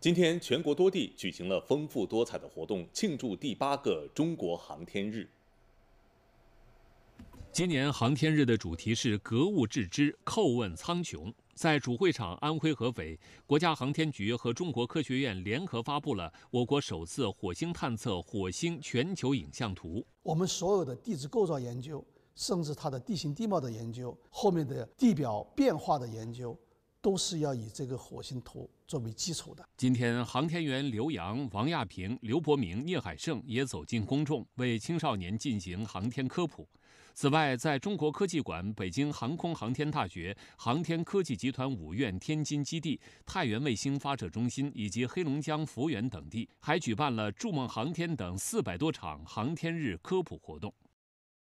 今天，全国多地举行了丰富多彩的活动，庆祝第八个中国航天日。今年航天日的主题是“格物致知，叩问苍穹”。在主会场安徽合肥，国家航天局和中国科学院联合发布了我国首次火星探测火星全球影像图。我们所有的地质构造研究，甚至它的地形地貌的研究，后面的地表变化的研究。都是要以这个火星图作为基础的。今天，航天员刘洋、王亚平、刘伯明、聂海胜也走进公众，为青少年进行航天科普。此外，在中国科技馆、北京航空航天大学、航天科技集团五院天津基地、太原卫星发射中心以及黑龙江抚远等地，还举办了“筑梦航天”等四百多场航天日科普活动。